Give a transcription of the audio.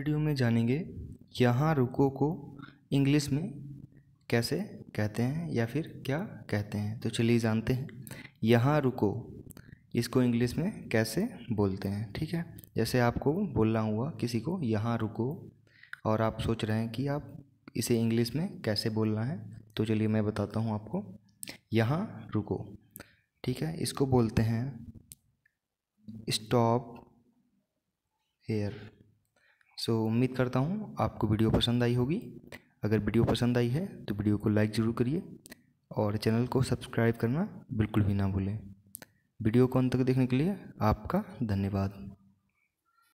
video में जानेंगे यहाँ रुको को इंग्लिश में कैसे कहते हैं या फिर क्या कहते हैं तो चलिए जानते हैं यहाँ रुको इसको इंग्लिश में कैसे बोलते हैं ठीक है जैसे आपको बोलना हुआ किसी को यहाँ रुको और आप सोच रहे हैं कि आप इसे इंग्लिश में कैसे बोलना है तो चलिए मैं बताता हूँ आपको यहाँ रुको ठीक है इसको बोलते हैं स्टॉप हेयर सो so, उम्मीद करता हूँ आपको वीडियो पसंद आई होगी अगर वीडियो पसंद आई है तो वीडियो को लाइक ज़रूर करिए और चैनल को सब्सक्राइब करना बिल्कुल भी ना भूलें वीडियो को अंत तक देखने के लिए आपका धन्यवाद